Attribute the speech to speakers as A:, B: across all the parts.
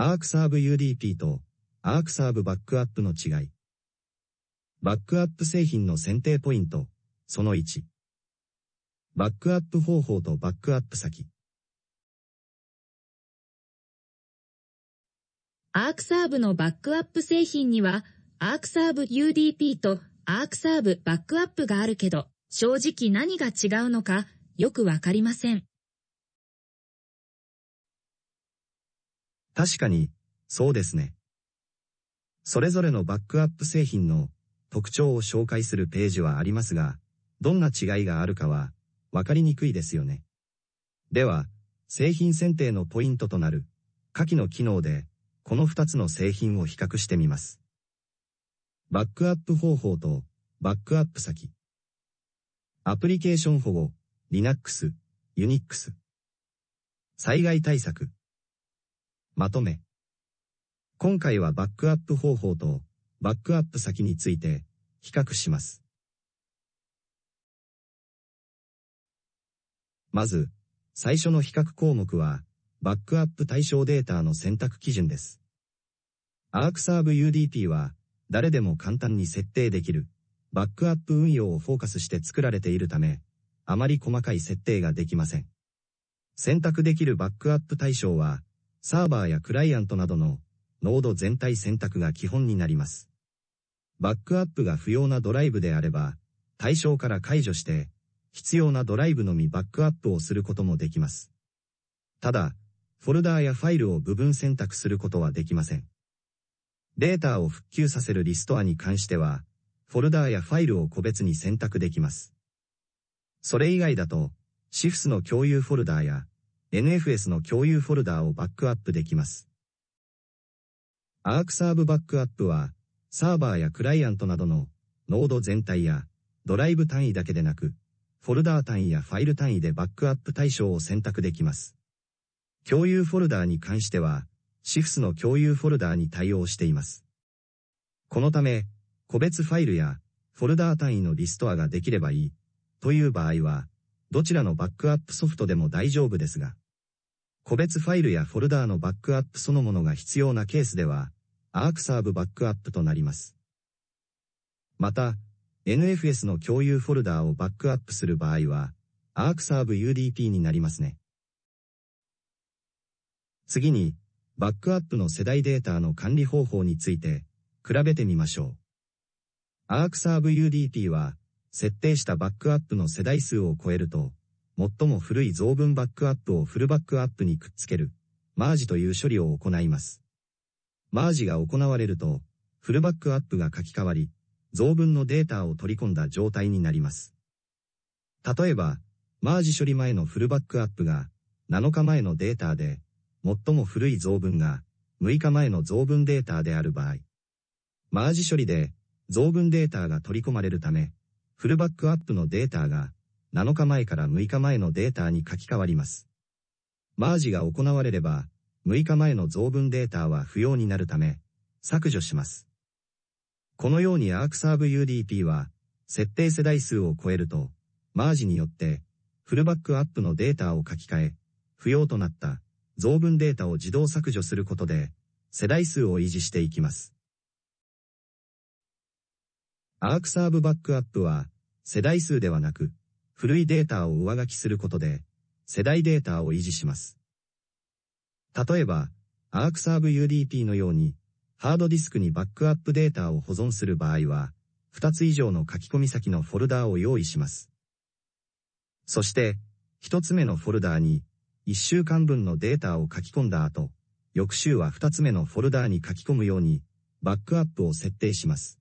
A: アークサーブ UDP とアークサーブバックアップの違い。バックアップ製品の選定ポイント、その1。バックアップ方法とバックアップ先。
B: アークサーブのバックアップ製品には、アークサーブ UDP とアークサーブバックアップがあるけど、正直何が違うのかよくわかりません。
A: 確かに、そうですね。それぞれのバックアップ製品の特徴を紹介するページはありますが、どんな違いがあるかは、分かりにくいですよね。では、製品選定のポイントとなる、下記の機能で、この2つの製品を比較してみます。バックアップ方法と、バックアップ先。アプリケーション保護、Linux、Unix。災害対策。まとめ。今回はバックアップ方法とバックアップ先について比較します。まず、最初の比較項目は、バックアップ対象データの選択基準です。ArcServe UDP は、誰でも簡単に設定できる、バックアップ運用をフォーカスして作られているため、あまり細かい設定ができません。選択できるバックアップ対象は、サーバーやクライアントなどのノード全体選択が基本になります。バックアップが不要なドライブであれば、対象から解除して、必要なドライブのみバックアップをすることもできます。ただ、フォルダーやファイルを部分選択することはできません。データを復旧させるリストアに関しては、フォルダーやファイルを個別に選択できます。それ以外だと、シフスの共有フォルダーや、NFS の共有フォルダをバックアップできます。アークサーブバックアップは、サーバーやクライアントなどのノード全体やドライブ単位だけでなく、フォルダー単位やファイル単位でバックアップ対象を選択できます。共有フォルダーに関しては、シフスの共有フォルダーに対応しています。このため、個別ファイルやフォルダー単位のリストアができればいいという場合は、どちらのバックアップソフトでも大丈夫ですが、個別ファイルやフォルダーのバックアップそのものが必要なケースでは、アークサーブバックアップとなります。また、NFS の共有フォルダーをバックアップする場合は、アークサーブ UDP になりますね。次に、バックアップの世代データの管理方法について、比べてみましょう。アークサーブ UDP は、設定したバックアップの世代数を超えると、最も古い増分バックアップをフルバックアップにくっつける、マージという処理を行います。マージが行われると、フルバックアップが書き換わり、増分のデータを取り込んだ状態になります。例えば、マージ処理前のフルバックアップが、7日前のデータで、最も古い増分が、6日前の増分データである場合、マージ処理で、増分データが取り込まれるため、フルバックアップのデータが、7日前から6日前のデータに書き換わります。マージが行われれば、6日前の増分データは不要になるため、削除します。このようにアークサーブ UDP は、設定世代数を超えると、マージによって、フルバックアップのデータを書き換え、不要となった増分データを自動削除することで、世代数を維持していきます。アークサーブバックアップは、世代数ではなく、古いデータを上書きすることで、世代データを維持します。例えば、ArcServe UDP のように、ハードディスクにバックアップデータを保存する場合は、2つ以上の書き込み先のフォルダーを用意します。そして、1つ目のフォルダーに、1週間分のデータを書き込んだ後、翌週は2つ目のフォルダーに書き込むように、バックアップを設定します。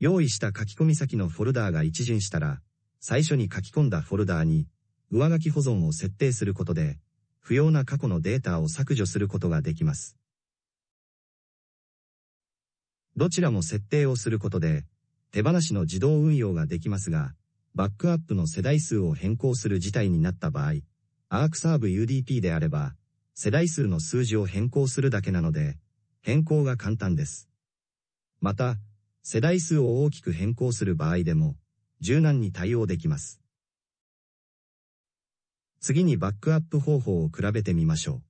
A: 用意した書き込み先のフォルダーが一巡したら、最初に書き込んだフォルダーに、上書き保存を設定することで、不要な過去のデータを削除することができます。どちらも設定をすることで、手放しの自動運用ができますが、バックアップの世代数を変更する事態になった場合、アークサーブ UDP であれば、世代数の数字を変更するだけなので、変更が簡単です。また、世代数を大きく変更する場合でも、柔軟に対応できます。次にバックアップ方法を比べてみましょう。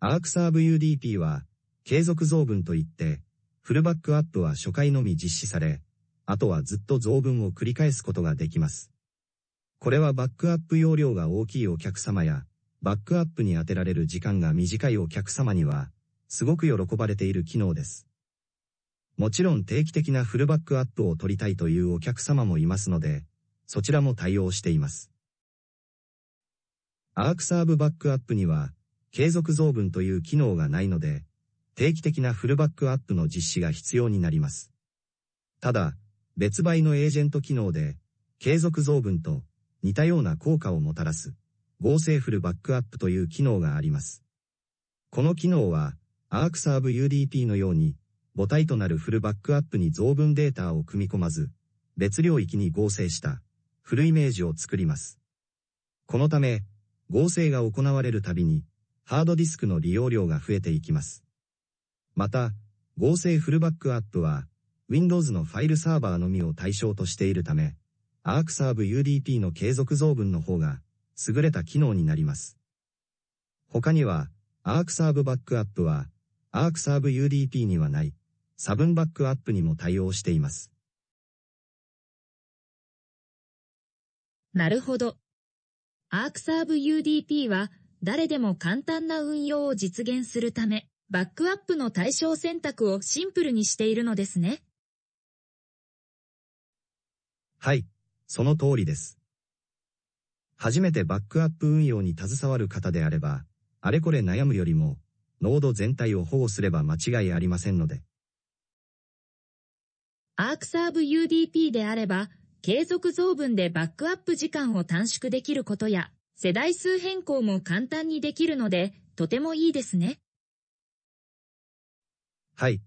A: アークサーブ UDP は、継続増分といって、フルバックアップは初回のみ実施され、あとはずっと増分を繰り返すことができます。これはバックアップ容量が大きいお客様や、バックアップに当てられる時間が短いお客様には、すごく喜ばれている機能です。もちろん定期的なフルバックアップを取りたいというお客様もいますので、そちらも対応しています。アークサーブバックアップには、継続増分という機能がないので、定期的なフルバックアップの実施が必要になります。ただ、別売のエージェント機能で、継続増分と似たような効果をもたらす、合成フルバックアップという機能があります。この機能は、アークサーブ UDP のように、母体となるフルバックアップに増分データを組み込まず、別領域に合成した、フルイメージを作ります。このため、合成が行われるたびに、ハードディスクの利用量が増えていきます。また、合成フルバックアップは、Windows のファイルサーバーのみを対象としているため、ArcServe UDP の継続増分の方が、優れた機能になります。他には、ArcServe バックアップは、ArcServe UDP にはない、差分バックアップにも対応しています。
B: なるほど。アークサーブ UDP は誰でも簡単な運用を実現するため、バックアップの対象選択をシンプルにしているのですね。
A: はい、その通りです。初めてバックアップ運用に携わる方であれば、あれこれ悩むよりも、ノード全体を保護すれば間違いありませんので。
B: アークサーブ UDP であれば、継続増分でバックアップ時間を短縮できることや、世代数変更も簡単にできるので、とてもいいですね。
A: はい。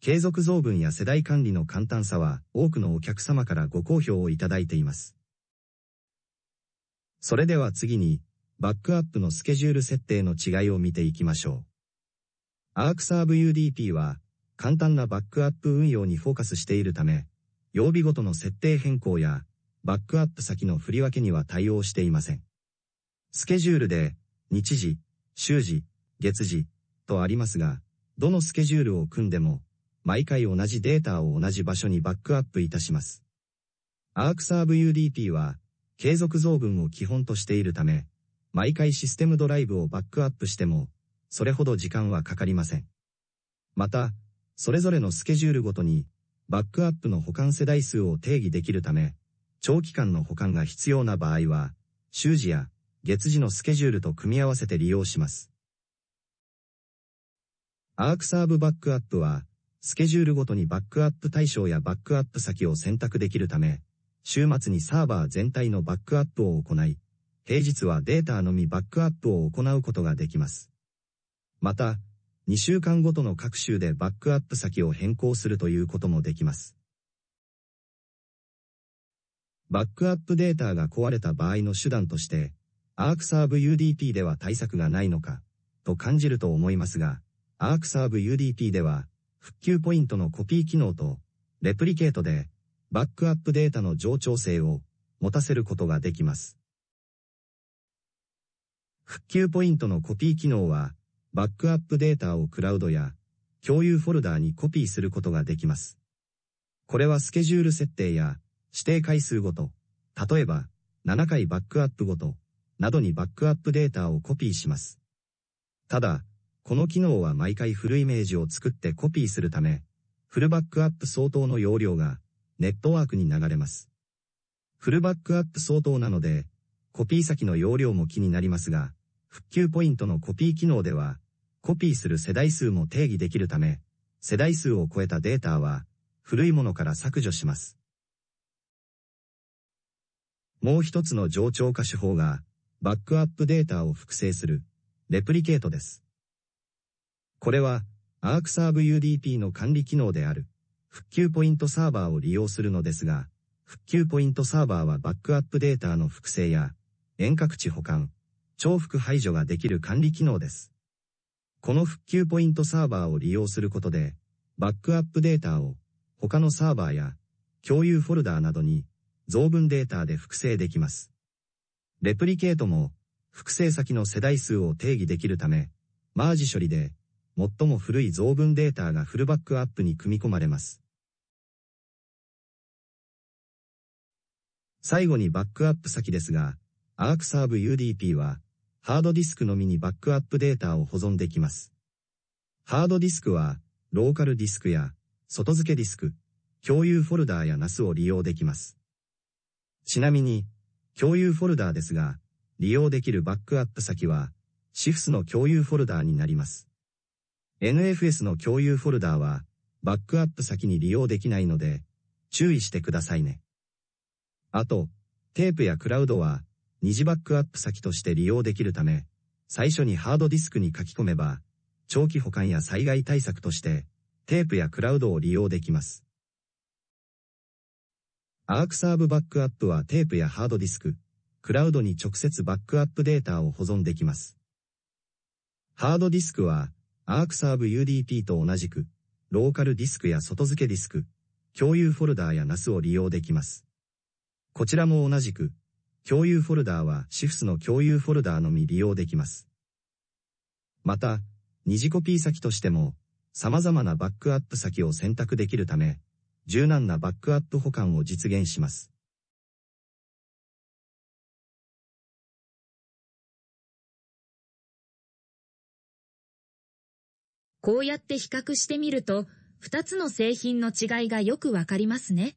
A: 継続増分や世代管理の簡単さは、多くのお客様からご好評をいただいています。それでは次に、バックアップのスケジュール設定の違いを見ていきましょう。アークサーブ UDP は、簡単なバックアップ運用にフォーカスしているため、曜日ごとの設定変更や、バックアップ先の振り分けには対応していません。スケジュールで、日時、週時、月時、とありますが、どのスケジュールを組んでも、毎回同じデータを同じ場所にバックアップいたします。アークサーブ UDP は、継続増分を基本としているため、毎回システムドライブをバックアップしても、それほど時間はかかりません。また、それぞれのスケジュールごとに、バックアップの保管世代数を定義できるため、長期間の保管が必要な場合は、週次や月次のスケジュールと組み合わせて利用します。アークサーブバックアップは、スケジュールごとにバックアップ対象やバックアップ先を選択できるため、週末にサーバー全体のバックアップを行い、平日はデータのみバックアップを行うことができます。また、2週間ごとの各週でバックアップ先を変更するということもできます。バックアップデータが壊れた場合の手段として、アークサーブ UDP では対策がないのか、と感じると思いますが、アークサーブ UDP では、復旧ポイントのコピー機能と、レプリケートで、バックアップデータの上調性を持たせることができます。復旧ポイントのコピー機能は、バックアップデータをクラウドや共有フォルダーにコピーすることができます。これはスケジュール設定や指定回数ごと、例えば7回バックアップごとなどにバックアップデータをコピーします。ただ、この機能は毎回フルイメージを作ってコピーするため、フルバックアップ相当の容量がネットワークに流れます。フルバックアップ相当なので、コピー先の容量も気になりますが、復旧ポイントのコピー機能では、コピーする世代数も定義できるため、世代数を超えたデータは、古いものから削除します。もう一つの冗長化手法が、バックアップデータを複製する、レプリケートです。これは、アークサーブ UDP の管理機能である、復旧ポイントサーバーを利用するのですが、復旧ポイントサーバーはバックアップデータの複製や、遠隔地保管、重複排除ができる管理機能です。この復旧ポイントサーバーを利用することで、バックアップデータを他のサーバーや共有フォルダーなどに増分データで複製できます。レプリケートも複製先の世代数を定義できるため、マージ処理で最も古い増分データがフルバックアップに組み込まれます。最後にバックアップ先ですが、ArcServe UDP はハードディスクのみにバックアップデータを保存できます。ハードディスクは、ローカルディスクや、外付けディスク、共有フォルダーや NAS を利用できます。ちなみに、共有フォルダーですが、利用できるバックアップ先は、シフスの共有フォルダーになります。NFS の共有フォルダーは、バックアップ先に利用できないので、注意してくださいね。あと、テープやクラウドは、二次バックアップ先として利用できるため、最初にハードディスクに書き込めば、長期保管や災害対策として、テープやクラウドを利用できます。アークサーブバックアップはテープやハードディスク、クラウドに直接バックアップデータを保存できます。ハードディスクは、アークサーブ UDP と同じく、ローカルディスクや外付けディスク、共有フォルダーや NAS を利用できます。こちらも同じく、共有フォルダーは SHIFTS の共有フォルダーのみ利用できます。また、二次コピー先としても、様々なバックアップ先を選択できるため、
B: 柔軟なバックアップ保管を実現します。こうやって比較してみると、2つの製品の違いがよくわかりますね。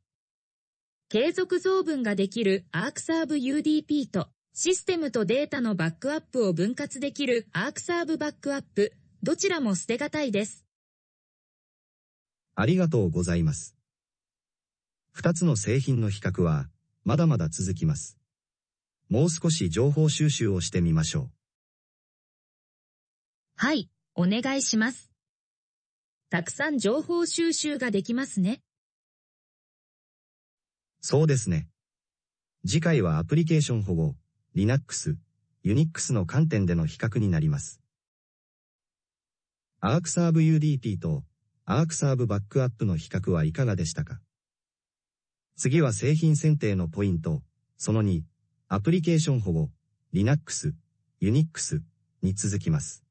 B: 継続増分ができるアークサーブ UDP と、システムとデータのバックアップを分割できるアークサーブバックアップ、どちらも捨てがたいです。
A: ありがとうございます。二つの製品の比較は、まだまだ続きます。もう少し情報収集をしてみましょう。
B: はい、お願いします。たくさん情報収集ができますね。
A: そうですね。次回はアプリケーション保護、Linux、Unix の観点での比較になります。ArcServe UDP と ArcServe バックアップの比較はいかがでしたか次は製品選定のポイント、その2、アプリ
B: ケーション保護、Linux、Unix に続きます。